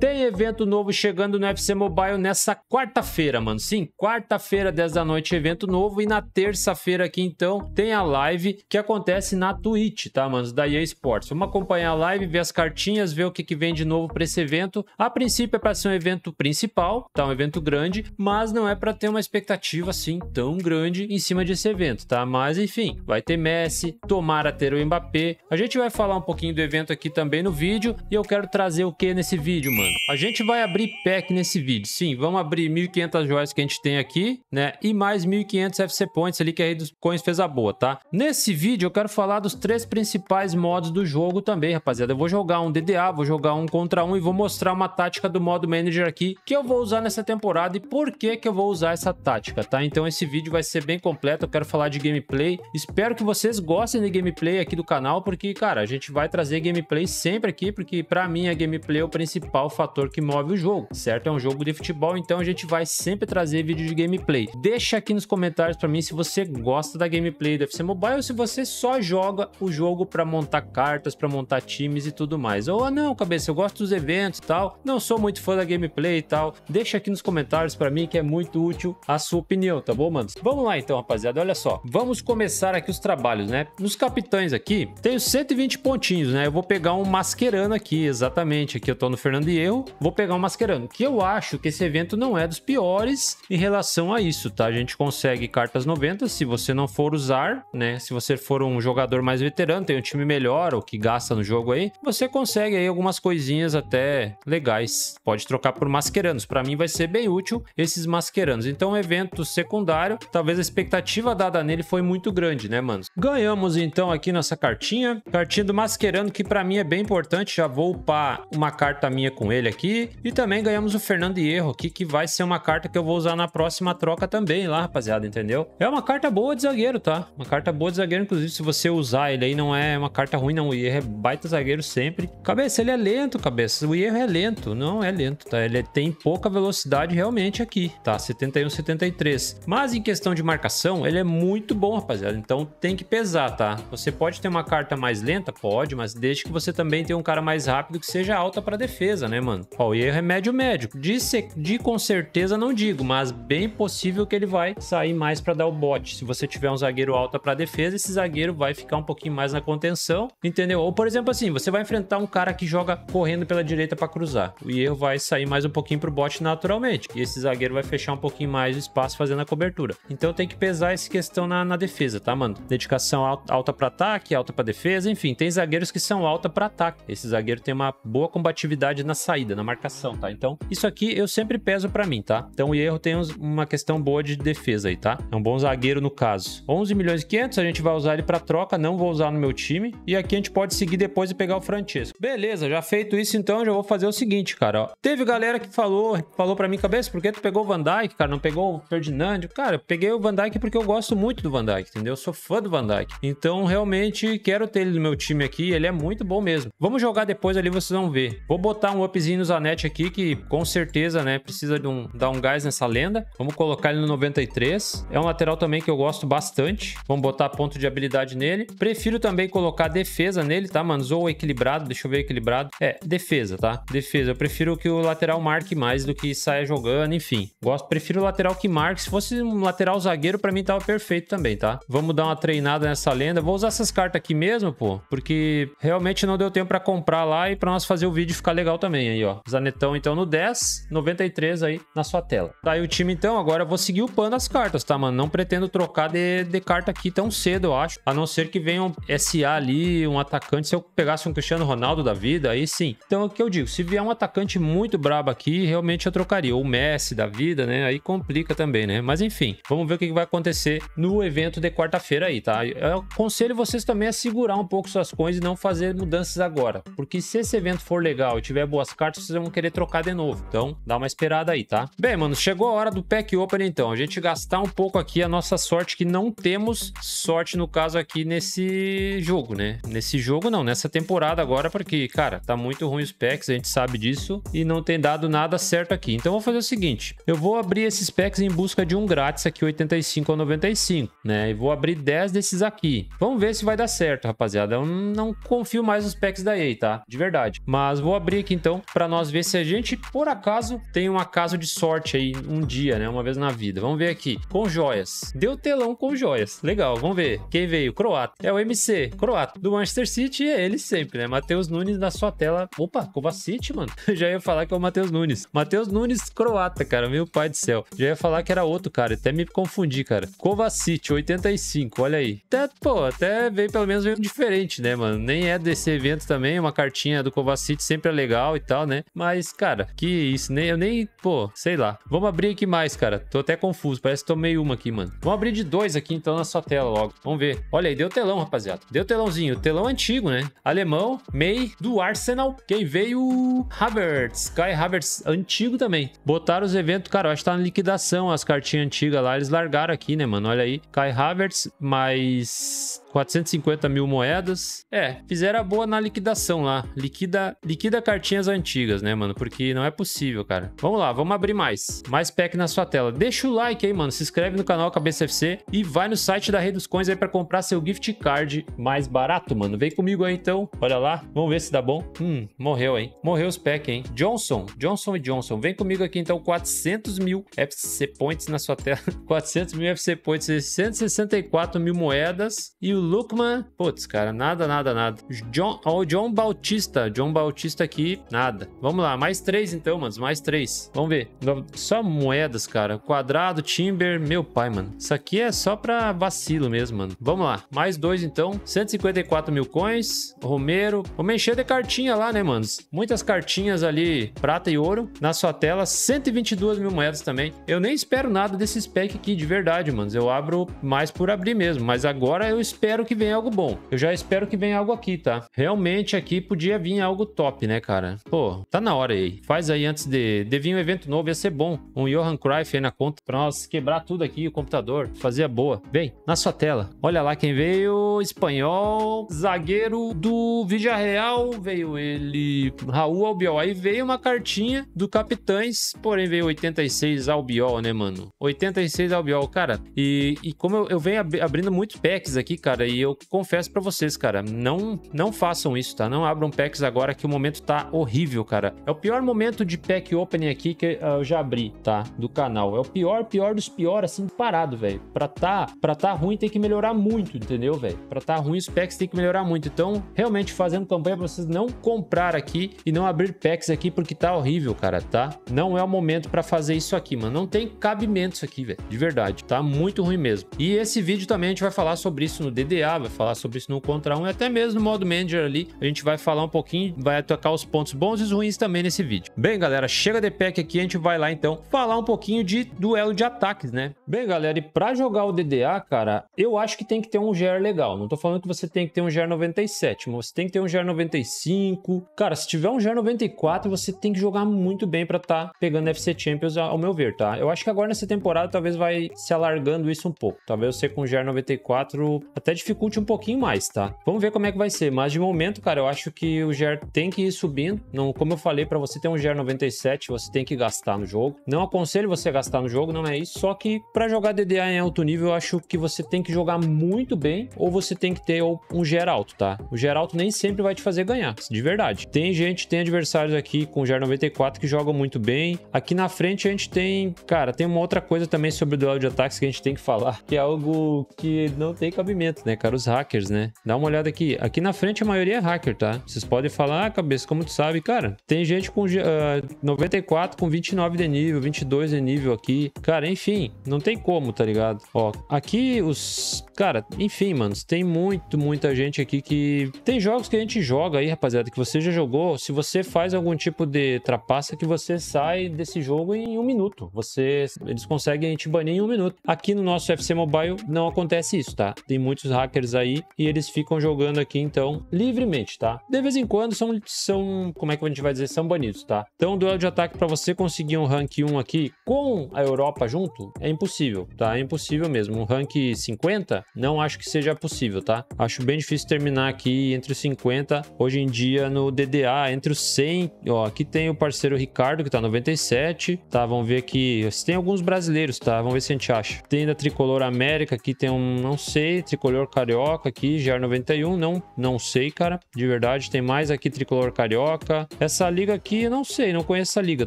Tem evento novo chegando no UFC Mobile nessa quarta-feira, mano. Sim, quarta-feira, 10 da noite, evento novo. E na terça-feira aqui, então, tem a live que acontece na Twitch, tá, mano? Da EA Sports. Vamos acompanhar a live, ver as cartinhas, ver o que, que vem de novo pra esse evento. A princípio é pra ser um evento principal, tá? Um evento grande, mas não é pra ter uma expectativa assim tão grande em cima desse evento, tá? Mas enfim, vai ter Messi, tomara ter o Mbappé. A gente vai falar um pouquinho do evento aqui também no vídeo. E eu quero trazer o que nesse vídeo, mano? mano. A gente vai abrir pack nesse vídeo. Sim, vamos abrir 1.500 joias que a gente tem aqui, né? E mais 1.500 FC Points ali que a Rei dos Coins fez a boa, tá? Nesse vídeo eu quero falar dos três principais modos do jogo também, rapaziada. Eu vou jogar um DDA, vou jogar um contra um e vou mostrar uma tática do modo manager aqui que eu vou usar nessa temporada e por que que eu vou usar essa tática, tá? Então esse vídeo vai ser bem completo, eu quero falar de gameplay. Espero que vocês gostem de gameplay aqui do canal, porque, cara, a gente vai trazer gameplay sempre aqui, porque pra mim a gameplay é o principal fator que move o jogo, certo? É um jogo de futebol, então a gente vai sempre trazer vídeo de gameplay. Deixa aqui nos comentários para mim se você gosta da gameplay do FC Mobile ou se você só joga o jogo para montar cartas, para montar times e tudo mais. Ou ah, não, cabeça, eu gosto dos eventos e tal, não sou muito fã da gameplay e tal. Deixa aqui nos comentários para mim que é muito útil a sua opinião, tá bom, mano? Vamos lá então, rapaziada, olha só. Vamos começar aqui os trabalhos, né? Nos capitães aqui, tenho 120 pontinhos, né? Eu vou pegar um masquerano aqui, exatamente. Aqui eu tô no Fernando E vou pegar o Masquerano, que eu acho que esse evento não é dos piores em relação a isso, tá? A gente consegue cartas 90 se você não for usar, né? Se você for um jogador mais veterano, tem um time melhor ou que gasta no jogo aí, você consegue aí algumas coisinhas até legais. Pode trocar por Masqueranos. Para mim vai ser bem útil esses Masqueranos. Então, evento secundário, talvez a expectativa dada nele foi muito grande, né, mano? Ganhamos então aqui nossa cartinha, cartinha do Masquerano que para mim é bem importante. Já vou upar uma carta minha com ele ele aqui. E também ganhamos o Fernando Erro aqui, que vai ser uma carta que eu vou usar na próxima troca também lá, rapaziada, entendeu? É uma carta boa de zagueiro, tá? Uma carta boa de zagueiro, inclusive, se você usar ele aí, não é uma carta ruim, não. O Erro é baita zagueiro sempre. Cabeça, ele é lento, cabeça. O Erro é lento, não é lento, tá? Ele tem pouca velocidade realmente aqui, tá? 71, 73. Mas em questão de marcação, ele é muito bom, rapaziada. Então tem que pesar, tá? Você pode ter uma carta mais lenta? Pode, mas desde que você também tenha um cara mais rápido que seja alta para defesa, né, mano. Ó, o erro é médio médio. De, de com certeza não digo, mas bem possível que ele vai sair mais para dar o bote. Se você tiver um zagueiro alto para defesa, esse zagueiro vai ficar um pouquinho mais na contenção, entendeu? Ou por exemplo assim, você vai enfrentar um cara que joga correndo pela direita para cruzar. O erro vai sair mais um pouquinho pro bote naturalmente. E esse zagueiro vai fechar um pouquinho mais o espaço fazendo a cobertura. Então tem que pesar essa questão na, na defesa, tá, mano? Dedicação alta para ataque, alta para defesa, enfim, tem zagueiros que são alta para ataque. Esse zagueiro tem uma boa combatividade na saída, na marcação, tá? Então, isso aqui eu sempre peso para mim, tá? Então, o erro tem uma questão boa de defesa aí, tá? É um bom zagueiro no caso. 11 milhões e 500, a gente vai usar ele para troca, não vou usar no meu time. E aqui a gente pode seguir depois e pegar o Francesco. Beleza, já feito isso então, já vou fazer o seguinte, cara, ó. Teve galera que falou, falou para mim, cabeça, por que tu pegou o Van Dijk, cara? Não pegou o Ferdinand? Cara, eu peguei o Van Dijk porque eu gosto muito do Van Dijk, entendeu? Eu sou fã do Van Dijk. Então, realmente, quero ter ele no meu time aqui, ele é muito bom mesmo. Vamos jogar depois ali, vocês vão ver. Vou botar um up upzinho no Zanetti aqui, que com certeza, né, precisa de um, dar um gás nessa lenda. Vamos colocar ele no 93. É um lateral também que eu gosto bastante. Vamos botar ponto de habilidade nele. Prefiro também colocar defesa nele, tá, mano? Ou equilibrado, deixa eu ver equilibrado. É, defesa, tá? Defesa. Eu prefiro que o lateral marque mais do que saia jogando, enfim. Gosto, prefiro o lateral que marque. Se fosse um lateral zagueiro, pra mim tava perfeito também, tá? Vamos dar uma treinada nessa lenda. Vou usar essas cartas aqui mesmo, pô, porque realmente não deu tempo pra comprar lá e pra nós fazer o vídeo ficar legal também aí, ó. Zanetão, então, no 10, 93 aí na sua tela. Tá aí o time, então. Agora eu vou seguir upando as cartas, tá, mano? Não pretendo trocar de, de carta aqui tão cedo, eu acho. A não ser que venha um SA ali, um atacante. Se eu pegasse um Cristiano Ronaldo da vida, aí sim. Então, é o que eu digo. Se vier um atacante muito brabo aqui, realmente eu trocaria. Ou Messi da vida, né? Aí complica também, né? Mas, enfim. Vamos ver o que vai acontecer no evento de quarta-feira aí, tá? Eu aconselho vocês também a segurar um pouco suas coisas e não fazer mudanças agora. Porque se esse evento for legal e tiver boas cartas, vocês vão querer trocar de novo. Então, dá uma esperada aí, tá? Bem, mano, chegou a hora do pack open, então. A gente gastar um pouco aqui a nossa sorte, que não temos sorte, no caso, aqui nesse jogo, né? Nesse jogo, não. Nessa temporada agora, porque, cara, tá muito ruim os packs, a gente sabe disso. E não tem dado nada certo aqui. Então, vou fazer o seguinte. Eu vou abrir esses packs em busca de um grátis aqui, 85 a 95, né? E vou abrir 10 desses aqui. Vamos ver se vai dar certo, rapaziada. Eu não confio mais nos packs da EA, tá? De verdade. Mas vou abrir aqui, então, para nós ver se a gente, por acaso, tem um acaso de sorte aí um dia, né? Uma vez na vida. Vamos ver aqui. Com joias. Deu telão com joias. Legal, vamos ver. Quem veio? Croata. É o MC, croata. Do Manchester City é ele sempre, né? Matheus Nunes na sua tela. Opa, Kovacic, mano. Já ia falar que é o Matheus Nunes. Matheus Nunes, croata, cara. Meu pai do céu. Já ia falar que era outro, cara. Até me confundi, cara. Kovacic, 85. Olha aí. Até, pô, até veio pelo menos veio diferente, né, mano? Nem é desse evento também. Uma cartinha do Kovacic sempre é legal e tal tal, né? Mas, cara, que isso, nem, né? eu nem, pô, sei lá. Vamos abrir aqui mais, cara. Tô até confuso, parece que tomei uma aqui, mano. Vamos abrir de dois aqui, então, na sua tela logo. Vamos ver. Olha aí, deu telão, rapaziada. Deu telãozinho. Telão antigo, né? Alemão, May, do Arsenal. Quem veio? Havertz. Kai Havertz, antigo também. Botaram os eventos, cara, eu acho que tá na liquidação as cartinhas antigas lá. Eles largaram aqui, né, mano? Olha aí. Kai Havertz, mais 450 mil moedas. É, fizeram a boa na liquidação lá. Liquida, liquida cartinhas antigas, né, mano? Porque não é possível, cara. Vamos lá, vamos abrir mais. Mais pack na sua tela. Deixa o like aí, mano. Se inscreve no canal Cabeça FC e vai no site da Rei dos Coins aí para comprar seu gift card mais barato, mano. Vem comigo aí então. Olha lá. Vamos ver se dá bom. Hum, morreu, hein? Morreu os pack, hein? Johnson, Johnson e Johnson. Vem comigo aqui então. 400 mil FC points na sua tela. 400 mil FC points, 664 mil moedas e o Lukman, putz, cara, nada, nada, nada. John, oh, John Bautista, John Bautista aqui, nada. Vamos lá, mais três então, mano, mais três. Vamos ver. Só moedas, cara. Quadrado, timber, meu pai, mano. Isso aqui é só pra vacilo mesmo, mano. Vamos lá, mais dois então. 154 mil coins, Romero. Vamos encher de cartinha lá, né, manos? Muitas cartinhas ali, prata e ouro. Na sua tela, 122 mil moedas também. Eu nem espero nada desse spec aqui, de verdade, manos. Eu abro mais por abrir mesmo, mas agora eu espero espero que venha algo bom. Eu já espero que venha algo aqui, tá? Realmente aqui podia vir algo top, né, cara? Pô, tá na hora aí. Faz aí antes de, de vir um evento novo, ia ser bom. Um Johan Cruyff aí na conta pra nós quebrar tudo aqui, o computador, Fazia boa. Vem, na sua tela. Olha lá quem veio, espanhol, zagueiro do Vigia Real, veio ele, Raul Albiol. Aí veio uma cartinha do Capitães, porém veio 86 Albiol, né, mano? 86 Albiol, cara. E, e como eu, eu venho abrindo muitos packs aqui, cara, Cara, e eu confesso para vocês, cara, não não façam isso, tá? Não abram packs agora que o momento tá horrível, cara. É o pior momento de pack opening aqui que ah, eu já abri, tá? Do canal. É o pior, pior dos pior, assim, parado, velho. Pra tá, pra tá ruim tem que melhorar muito, entendeu, velho? Pra tá ruim os packs tem que melhorar muito. Então, realmente fazendo campanha pra vocês não comprar aqui e não abrir packs aqui porque tá horrível, cara, tá? Não é o momento pra fazer isso aqui, mano. Não tem cabimento isso aqui, velho. De verdade. Tá muito ruim mesmo. E esse vídeo também a gente vai falar sobre isso no dedo PDA, vai falar sobre isso no Contra 1 e até mesmo no modo Manager ali. A gente vai falar um pouquinho, vai atacar os pontos bons e os ruins também nesse vídeo. Bem, galera, chega de pack aqui, a gente vai lá então falar um pouquinho de duelo de ataques, né? Bem, galera, e pra jogar o DDA, cara, eu acho que tem que ter um GR legal. Não tô falando que você tem que ter um GR 97, mas você tem que ter um GR 95. Cara, se tiver um GR 94, você tem que jogar muito bem pra tá pegando FC Champions, ao meu ver, tá? Eu acho que agora nessa temporada talvez vai se alargando isso um pouco. Talvez você com GR 94 até dificulte um pouquinho mais, tá? Vamos ver como é que vai ser, mas de momento, cara, eu acho que o GER tem que ir subindo. Não, como eu falei, para você ter um GER 97, você tem que gastar no jogo. Não aconselho você a gastar no jogo, não é isso, só que para jogar DDA em alto nível, eu acho que você tem que jogar muito bem ou você tem que ter um GER alto, tá? O GER alto nem sempre vai te fazer ganhar, de verdade. Tem gente, tem adversários aqui com GER 94 que jogam muito bem. Aqui na frente a gente tem, cara, tem uma outra coisa também sobre o duelo de ataques que a gente tem que falar, que é algo que não tem cabimento, né, cara? Os hackers, né? Dá uma olhada aqui. Aqui na frente a maioria é hacker, tá? Vocês podem falar, ah, cabeça, como tu sabe? Cara, tem gente com uh, ah, 94 com 29 de nível, 22 de nível aqui. Cara, enfim, não tem como, tá ligado? Ó, aqui os... Cara, enfim, mano, tem muito, muita gente aqui que... Tem jogos que a gente joga aí, rapaziada, que você já jogou. Se você faz algum tipo de trapaça que você sai desse jogo em um minuto. Você... Eles conseguem te banir em um minuto. Aqui no nosso FC Mobile não acontece isso, tá? Tem muitos hackers aí e eles ficam jogando aqui então livremente, tá? De vez em quando são, são como é que a gente vai dizer, são banidos, tá? Então, duelo de ataque para você conseguir um rank 1 aqui com a Europa junto é impossível, tá? É impossível mesmo. Um rank 50 não acho que seja possível, tá? Acho bem difícil terminar aqui entre os 50 hoje em dia no DDA, entre os 100. Ó, aqui tem o parceiro Ricardo que tá 97, tá? Vamos ver aqui se tem alguns brasileiros, tá? Vamos ver se a gente acha. Tem da Tricolor América, aqui tem um, não sei, Tricolor carioca aqui, GR91, não, não sei, cara, de verdade. Tem mais aqui tricolor carioca. Essa liga aqui, eu não sei, não conheço essa liga,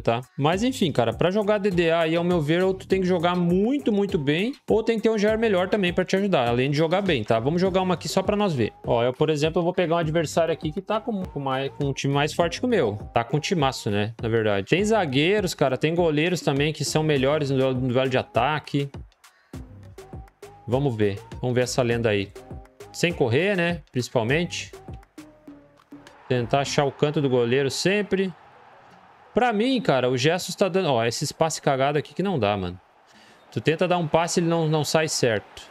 tá? Mas enfim, cara, para jogar DDA aí, ao meu ver, ou tu tem que jogar muito, muito bem, ou tem que ter um GR melhor também para te ajudar, além de jogar bem, tá? Vamos jogar uma aqui só para nós ver. Ó, eu, por exemplo, vou pegar um adversário aqui que tá com, com, mais, com um time mais forte que o meu. Tá com um timaço, né? Na verdade. Tem zagueiros, cara, tem goleiros também que são melhores no no duelo de ataque. Vamos ver. Vamos ver essa lenda aí. Sem correr, né? Principalmente. Tentar achar o canto do goleiro sempre. Pra mim, cara, o Gestos tá dando... Ó, esse passe cagado aqui que não dá, mano. Tu tenta dar um passe, ele não, não sai certo.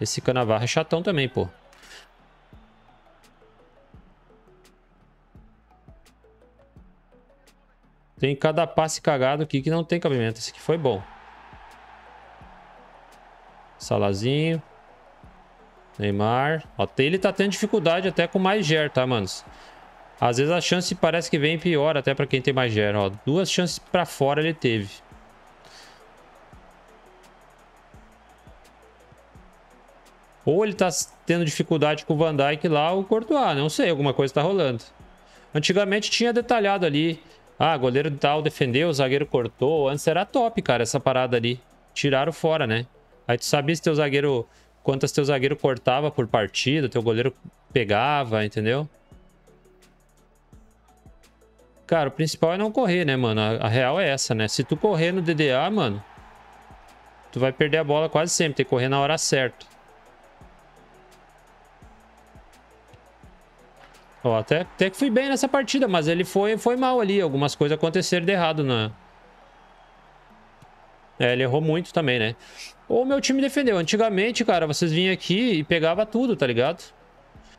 Esse Canavarro é chatão também, pô. Tem cada passe cagado aqui que não tem cabimento. Esse aqui foi bom. Salazinho. Neymar. até ele tá tendo dificuldade até com mais Ger, tá, manos? Às vezes a chance parece que vem pior até pra quem tem mais Ger, ó. Duas chances pra fora ele teve. Ou ele tá tendo dificuldade com o Van Dijk lá ou o Courtois, não sei, alguma coisa tá rolando. Antigamente tinha detalhado ali, ah, goleiro tal defendeu, o zagueiro cortou, antes era top, cara, essa parada ali. Tiraram fora, né? Aí tu sabia se teu zagueiro. Quantas teu zagueiro cortava por partida, teu goleiro pegava, entendeu? Cara, o principal é não correr, né, mano? A, a real é essa, né? Se tu correr no DDA, mano, tu vai perder a bola quase sempre, tem que correr na hora certa. Ó, até, até que fui bem nessa partida, mas ele foi, foi mal ali. Algumas coisas aconteceram de errado né? É, ele errou muito também, né? ou meu time defendeu. Antigamente, cara, vocês vinham aqui e pegava tudo, tá ligado?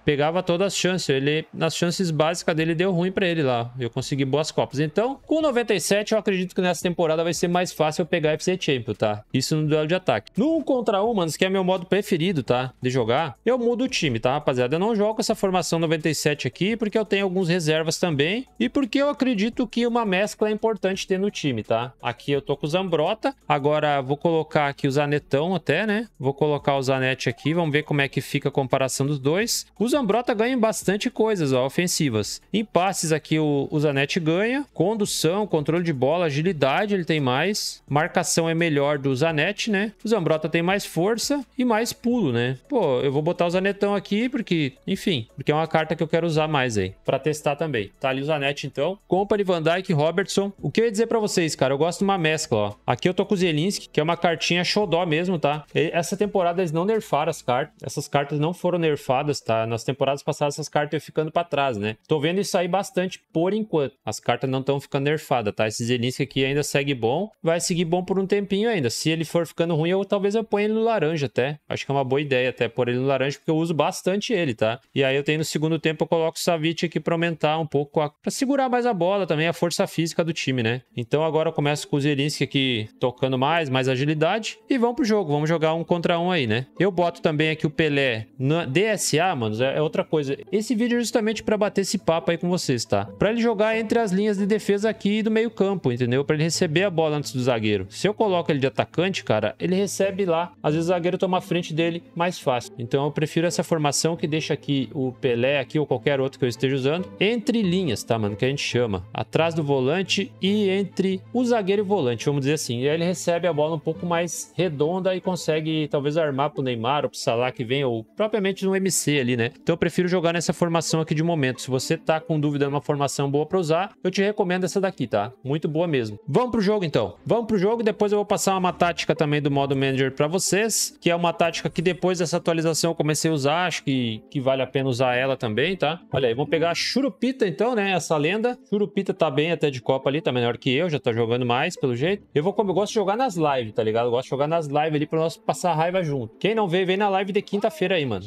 pegava todas as chances. Ele, nas chances básicas dele, deu ruim para ele lá. Eu consegui boas copas. Então, com 97, eu acredito que nessa temporada vai ser mais fácil eu pegar FC Champion, tá? Isso no duelo de ataque. No 1 contra 1, mano, que é meu modo preferido, tá? De jogar, eu mudo o time, tá, rapaziada? Eu não jogo essa formação 97 aqui, porque eu tenho alguns reservas também. E porque eu acredito que uma mescla é importante ter no time, tá? Aqui eu tô com o Zambrota. Agora, vou colocar aqui o Zanetão até, né? Vou colocar o Zanetti aqui. Vamos ver como é que fica a comparação dos dois. Zambrota ganha bastante coisas ó, ofensivas. Em passes aqui o, o Zanetti ganha. Condução, controle de bola, agilidade ele tem mais. Marcação é melhor do Zanetti, né? O Zambrota tem mais força e mais pulo, né? Pô, eu vou botar o Zanetão aqui porque, enfim, porque é uma carta que eu quero usar mais aí. Pra testar também. Tá ali o Zanetti então. Company, Van Dyke, Robertson. O que eu ia dizer pra vocês, cara? Eu gosto de uma mescla, ó. Aqui eu tô com o Zielinski, que é uma cartinha xodó mesmo, tá? Essa temporada eles não nerfaram as cartas. Essas cartas não foram nerfadas, tá? Nas temporadas passadas essas cartas iam ficando para trás, né? Tô vendo isso aí bastante por enquanto. As cartas não estão ficando nerfadas, tá? Esse Zelinski aqui ainda segue bom, vai seguir bom por um tempinho ainda. Se ele for ficando ruim, eu talvez eu ponha ele no laranja até. Acho que é uma boa ideia até pôr ele no laranja, porque eu uso bastante ele, tá? E aí eu tenho no segundo tempo, eu coloco o Savic aqui para aumentar um pouco, a... para segurar mais a bola também, a força física do time, né? Então agora eu começo com o Zelinski aqui tocando mais, mais agilidade e vamos pro jogo. Vamos jogar um contra um aí, né? Eu boto também aqui o Pelé na DSA, mano. É, é outra coisa. Esse vídeo é justamente para bater esse papo aí com vocês, tá? Para ele jogar entre as linhas de defesa aqui e do meio campo, entendeu? Para ele receber a bola antes do zagueiro. Se eu coloco ele de atacante, cara, ele recebe lá. Às vezes o zagueiro toma a frente dele mais fácil. Então eu prefiro essa formação que deixa aqui o Pelé aqui ou qualquer outro que eu esteja usando entre linhas, tá, mano? Que a gente chama. Atrás do volante e entre o zagueiro e o volante, vamos dizer assim. E aí ele recebe a bola um pouco mais redonda e consegue talvez armar pro Neymar ou pro Salah que vem ou propriamente no MC ali, né? Então eu prefiro jogar nessa formação aqui de momento. Se você tá com dúvida numa uma formação boa para usar, eu te recomendo essa daqui, tá? Muito boa mesmo. Vamos pro jogo então. Vamos pro jogo, depois eu vou passar uma tática também do modo manager para vocês, que é uma tática que depois dessa atualização eu comecei a usar, acho que, que vale a pena usar ela também, tá? Olha aí, vamos pegar a Churupita então, né? Essa lenda. Churupita tá bem até de Copa ali, tá melhor que eu, já tá jogando mais, pelo jeito. Eu vou eu gosto de jogar nas lives, tá ligado? Eu gosto de jogar nas lives ali para nós passar raiva junto. Quem não veio, vem na live de quinta-feira aí, mano.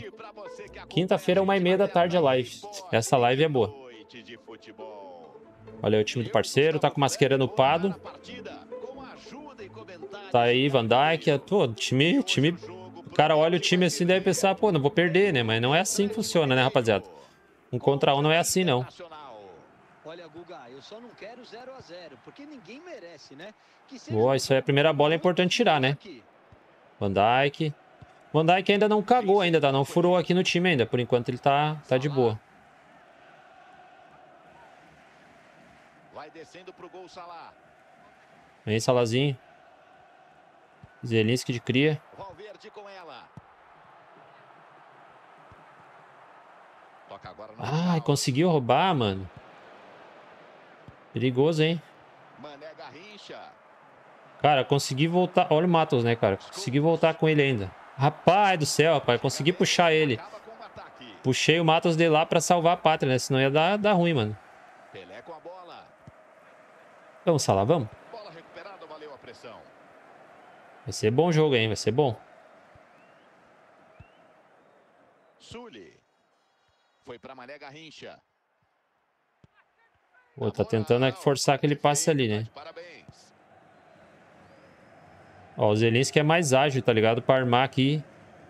Quinta-feira Quinta-feira, uma e meia da tarde, a live. Essa live é boa. Olha aí o time do parceiro, tá com no Pado. Tá aí Van Dyke, é, pô, time, time... O cara olha o time assim deve pensar, pô, não vou perder, né? Mas não é assim que funciona, né, rapaziada? Um contra um não é assim, não. Né? Boa, isso aí é a primeira bola, é importante tirar, né? Van Dyke. Van Dijk ainda não cagou ainda, tá? Não furou aqui no time ainda. Por enquanto ele tá, tá de boa. Vai descendo pro gol Salah. Vem Salazinho. Zelinski de cria. Valverde com ela. Toca agora no Ai, ah, conseguiu roubar, mano. Perigoso, hein? Mané Garrincha. Cara, consegui voltar. Olha o Matos, né, cara? Consegui voltar com ele ainda. Rapaz do céu, rapaz. Consegui puxar ele. Puxei o Matos de lá pra salvar a pátria, né? Senão ia dar, dar ruim, mano. Vamos, Salah, vamos. Vai ser bom jogo, hein? Vai ser bom. Sully. Foi pra Malé Garrincha. Pô, tá tentando forçar aquele passe ali, né? Parabéns. Ó, o Zelinski é mais ágil, tá ligado? Pra armar aqui.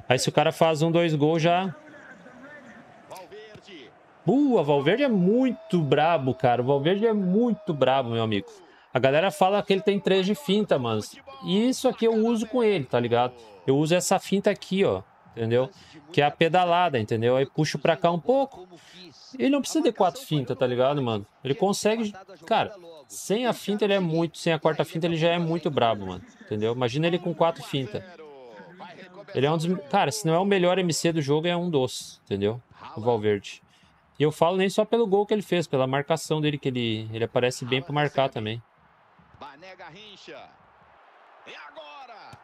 Aí se o cara faz um, dois gols, já... Boa, Valverde é muito brabo, cara. O Valverde é muito brabo, meu amigo. A galera fala que ele tem três de finta, mano. E isso aqui eu uso com ele, tá ligado? Eu uso essa finta aqui, ó. Entendeu? Que é a pedalada, entendeu? Aí puxo pra cá um pouco. Ele não precisa de quatro finta, tá ligado, mano? Ele consegue... Cara, sem a finta ele é muito, sem a quarta finta ele já é muito brabo, mano. Entendeu? Imagina ele com quatro finta. Ele é um dos... Cara, se não é o melhor MC do jogo, é um dos, entendeu? O Valverde. E eu falo nem só pelo gol que ele fez, pela marcação dele, que ele, ele aparece bem pra marcar também. Porto E agora?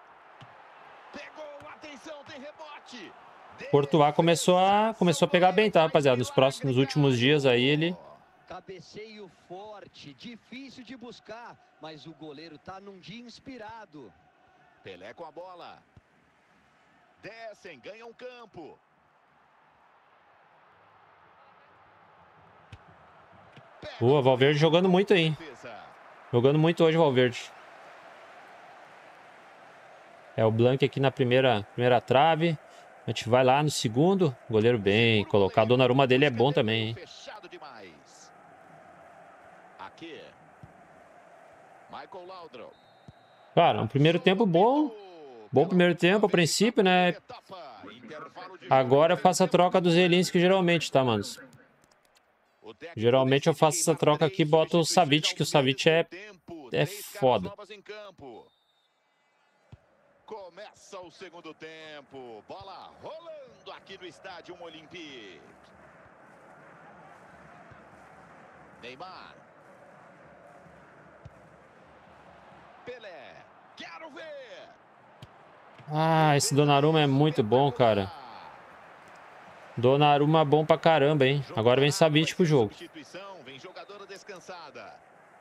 Pegou, atenção, tem rebote. começou a, começou a pegar bem, tá, rapaziada? Nos próximos, nos últimos dias aí ele Cabeceio forte, difícil de buscar, mas o goleiro tá num dia inspirado. Pelé com a bola. Descem, ganham campo. Boa, Valverde jogando muito aí. Jogando muito hoje, Valverde. É o Blank aqui na primeira, primeira trave. A gente vai lá no segundo. Goleiro bem colocado. O Donnarumma dele é bom também, hein? aqui. Michael Laudro. Cara, um primeiro tempo bom. Bom primeiro tempo, a princípio, né? Agora eu faço a troca dos do que geralmente, tá, manos? Geralmente eu faço essa troca aqui e boto o Savic, que o Savic é, é foda. Começa o segundo tempo. Bola rolando aqui no estádio Olympique. Neymar. Pelé. Quero ver. Ah, esse Donnarumma é muito bom, cara. Donnarumma é bom pra caramba, hein? Agora vem Savic pro jogo.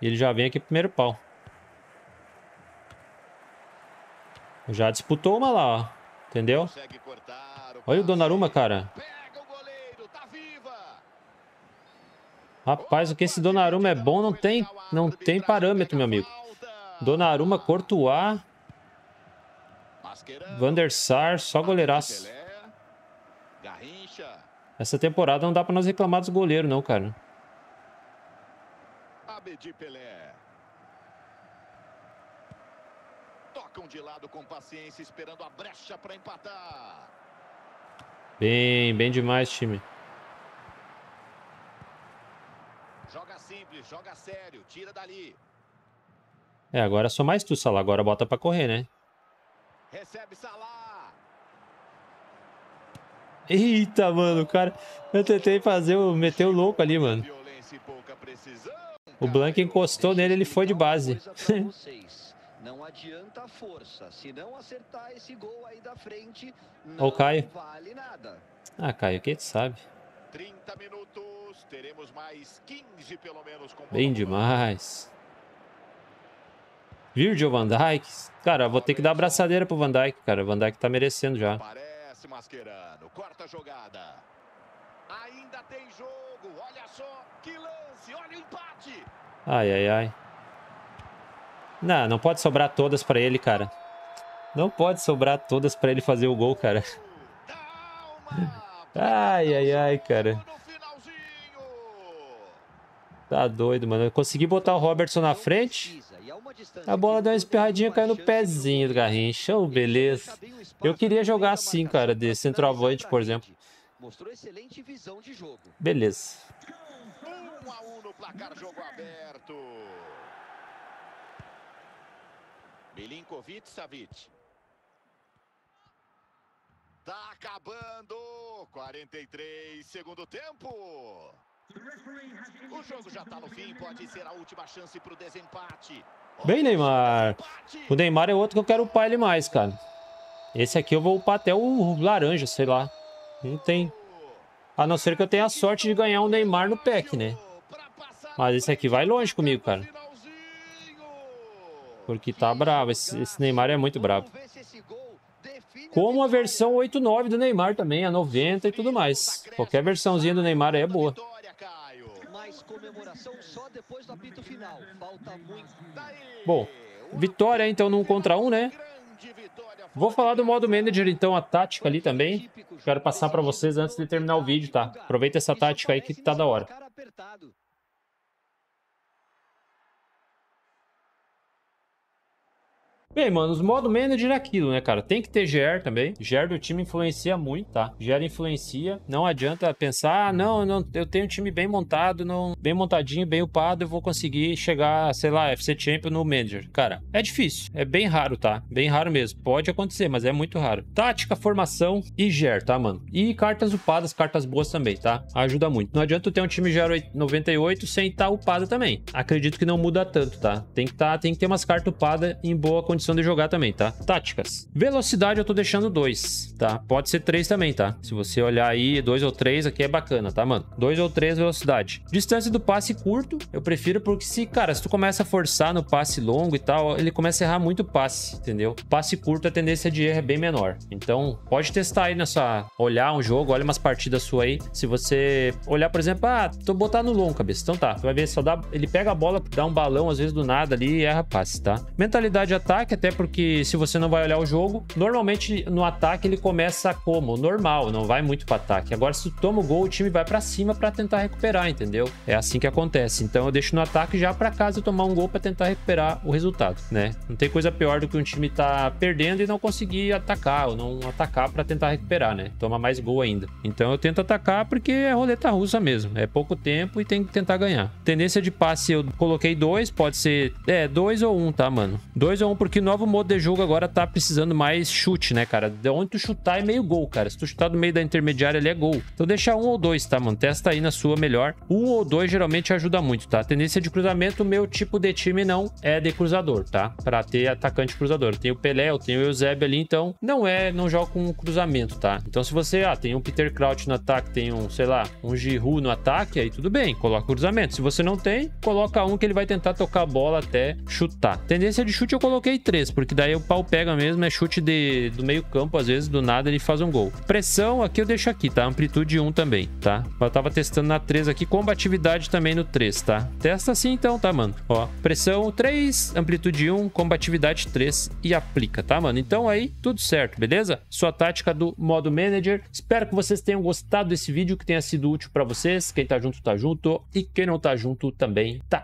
ele já vem aqui primeiro pau. Já disputou uma lá, ó. Entendeu? Olha o Donnarumma, cara. Tá Rapaz, o que esse Donnarumma é bom não tem, não tem parâmetro, meu amigo. Donnarumma, Courtois. Van der Sar, só goleiraço. Essa temporada não dá para nós reclamar dos goleiros, não, cara. Abedi Pelé. Tocam de lado com paciência, esperando a brecha para empatar. Bem, bem demais, time. Joga simples, joga sério, tira dali. É, agora só mais tu, Salah. Agora bota pra correr, né? Recebe Salah. Eita, mano, o cara... Eu tentei fazer o... Meter o louco ali, mano. O Blank encostou nele, ele foi de base. Não adianta força. Se não acertar esse gol aí da frente, não Caio. vale nada. Ah, Caio, quem te sabe? 30 minutos, teremos mais 15 pelo menos com Bem demais. Virgil Van Dyke. Cara, vou ter que dar abraçadeira pro Van Dyke, cara. Van Dyke tá merecendo já. Parece Corta a jogada. Ainda tem jogo. Olha só que lance. Olha o empate. Ai, ai, ai. Não, não pode sobrar todas para ele, cara. Não pode sobrar todas para ele fazer o gol, cara. Ai, ai, ai, cara. Tá Tá doido, mano. Eu consegui botar o Robertson na frente. A bola deu uma espirradinha e caiu no pezinho do Garrincha. Oh, beleza. Eu queria jogar assim, cara, de centroavante, por exemplo. Beleza. Milinkovic Savic. Tá acabando. 43, segundo tempo. O jogo já tá no fim, pode ser a última chance pro desempate. Bem, Neymar. O Neymar é outro que eu quero upar ele mais, cara. Esse aqui eu vou upar até o laranja, sei lá. Não tem. A não ser que eu tenha a sorte de ganhar um Neymar no pack, né? Mas esse aqui vai longe comigo, cara. Porque tá bravo. Esse, esse Neymar é muito bravo. Como a versão 8.9 do Neymar também, a 90 e tudo mais. Qualquer versãozinha do Neymar é boa finalização só depois do apito final. Falta muito. Bom, vitória então num contra um, né? Vou falar do modo manager, então, a tática ali também. Quero passar para vocês antes de terminar o vídeo, tá? Aproveita essa tática aí que tá da hora. Bem, mano, os modo manager é aquilo, né, cara? Tem que ter GR também. GR do time influencia muito, tá? GR influencia. Não adianta pensar, ah, não, não, eu tenho um time bem montado, não, bem montadinho, bem upado, eu vou conseguir chegar, sei lá, FC Champion no manager. Cara, é difícil. É bem raro, tá? Bem raro mesmo. Pode acontecer, mas é muito raro. Tática, formação e GR, tá, mano? E cartas upadas, cartas boas também, tá? Ajuda muito. Não adianta ter um time GR 98 sem estar tá upado também. Acredito que não muda tanto, tá? Tem que, tá, tem que ter umas cartas upadas em boa condição condição de jogar também, tá? Táticas. Velocidade eu tô deixando 2, tá? Pode ser 3 também, tá? Se você olhar aí, 2 ou 3 aqui é bacana, tá, mano? 2 ou 3 velocidade. Distância do passe curto, eu prefiro porque se, cara, se tu começa a forçar no passe longo e tal, ele começa a errar muito o passe, entendeu? Passe curto a tendência de erro é bem menor. Então, pode testar aí nessa... Olhar um jogo, olha umas partidas suas aí. Se você olhar, por exemplo, ah, tô botando no longo, cabeça. Então tá, tu vai ver, só dá... Ele pega a bola, dá um balão às vezes do nada ali e erra passe, tá? Mentalidade de ataque, ataque, até porque se você não vai olhar o jogo, normalmente no ataque ele começa como? Normal, não vai muito para ataque. Agora se tu toma o gol, o time vai para cima para tentar recuperar, entendeu? É assim que acontece. Então eu deixo no ataque já para casa tomar um gol para tentar recuperar o resultado, né? Não tem coisa pior do que um time tá perdendo e não conseguir atacar ou não atacar para tentar recuperar, né? Toma mais gol ainda. Então eu tento atacar porque é roleta russa mesmo. É pouco tempo e tem que tentar ganhar. Tendência de passe eu coloquei dois, pode ser é dois ou um, tá, mano? Dois ou um porque novo modo de jogo agora tá precisando mais chute, né, cara? De onde tu chutar é meio gol, cara. Se tu chutar do meio da intermediária, ali é gol. Então deixa um ou dois, tá, mano? Testa aí na sua melhor. Um ou dois geralmente ajuda muito, tá? tendência de cruzamento, meu tipo de time não é de cruzador, tá? Pra ter atacante cruzador. Eu tenho o Pelé, eu tenho o Eusebio ali, então não é, não jogo com cruzamento, tá? Então se você, ah, tem um Peter Crouch no ataque, tem um, sei lá, um Giroud no ataque, aí tudo bem, coloca cruzamento. Se você não tem, coloca um que ele vai tentar tocar a bola até chutar. Tendência de chute eu coloquei três três, porque daí o pau pega mesmo, é chute de, do meio campo, às vezes, do nada ele faz um gol. Pressão aqui eu deixo aqui, tá? Amplitude 1 também, tá? Eu tava testando na 3 aqui, combatividade também no 3, tá? Testa assim então, tá, mano? Ó, pressão 3, amplitude 1, combatividade 3 e aplica, tá, mano? Então aí, tudo certo, beleza? Sua tática do modo manager. Espero que vocês tenham gostado desse vídeo, que tenha sido útil pra vocês. Quem tá junto, tá junto. E quem não tá junto também, tá.